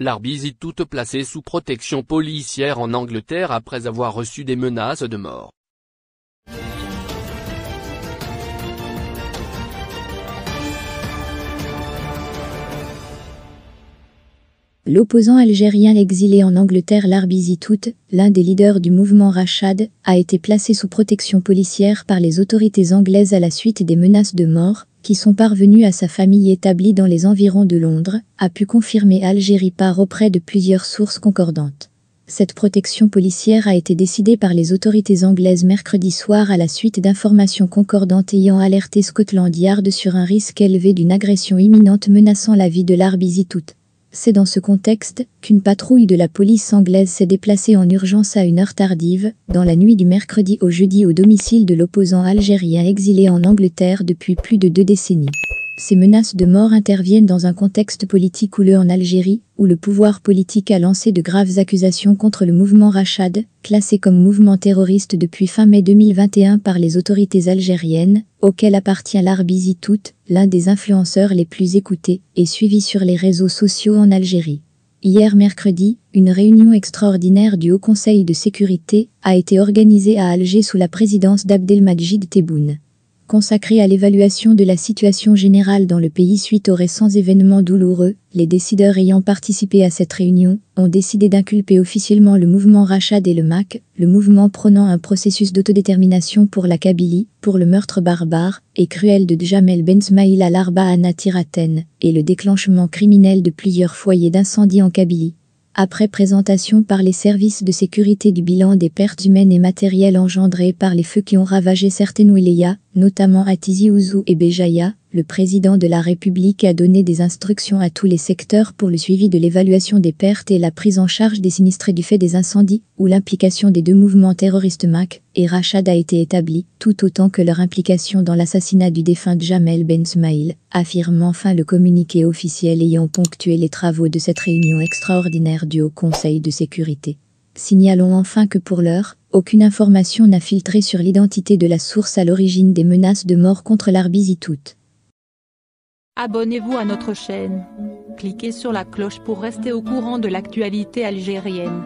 L'Arbizitoute toute placée sous protection policière en Angleterre après avoir reçu des menaces de mort. L'opposant algérien exilé en Angleterre Larbizitout, l'un des leaders du mouvement Rachad, a été placé sous protection policière par les autorités anglaises à la suite des menaces de mort, qui sont parvenus à sa famille établie dans les environs de Londres, a pu confirmer Algérie par auprès de plusieurs sources concordantes. Cette protection policière a été décidée par les autorités anglaises mercredi soir à la suite d'informations concordantes ayant alerté Scotland Yard sur un risque élevé d'une agression imminente menaçant la vie de l'Arbisitoute. C'est dans ce contexte qu'une patrouille de la police anglaise s'est déplacée en urgence à une heure tardive, dans la nuit du mercredi au jeudi au domicile de l'opposant algérien exilé en Angleterre depuis plus de deux décennies. Ces menaces de mort interviennent dans un contexte politique houleux en Algérie, où le pouvoir politique a lancé de graves accusations contre le mouvement Rachad, classé comme mouvement terroriste depuis fin mai 2021 par les autorités algériennes, auquel appartient l'Arbizi Tout, l'un des influenceurs les plus écoutés et suivis sur les réseaux sociaux en Algérie. Hier mercredi, une réunion extraordinaire du Haut Conseil de sécurité a été organisée à Alger sous la présidence d'Abdelmajid Tebboune consacré à l'évaluation de la situation générale dans le pays suite aux récents événements douloureux, les décideurs ayant participé à cette réunion ont décidé d'inculper officiellement le mouvement Rachad et le MAC, le mouvement prônant un processus d'autodétermination pour la Kabylie, pour le meurtre barbare et cruel de Djamel Benzmaïl à l'Arba à et le déclenchement criminel de plusieurs foyers d'incendie en Kabylie après présentation par les services de sécurité du bilan des pertes humaines et matérielles engendrées par les feux qui ont ravagé certaines wilayas, notamment à Tizi Ouzou et Béjaïa, le président de la République a donné des instructions à tous les secteurs pour le suivi de l'évaluation des pertes et la prise en charge des sinistrés du fait des incendies, où l'implication des deux mouvements terroristes MAC et Rachad a été établie, tout autant que leur implication dans l'assassinat du défunt Jamel Ben Smaïl, affirme enfin le communiqué officiel ayant ponctué les travaux de cette réunion extraordinaire du Haut Conseil de sécurité. Signalons enfin que pour l'heure, aucune information n'a filtré sur l'identité de la source à l'origine des menaces de mort contre l'arbizitout. Abonnez-vous à notre chaîne. Cliquez sur la cloche pour rester au courant de l'actualité algérienne.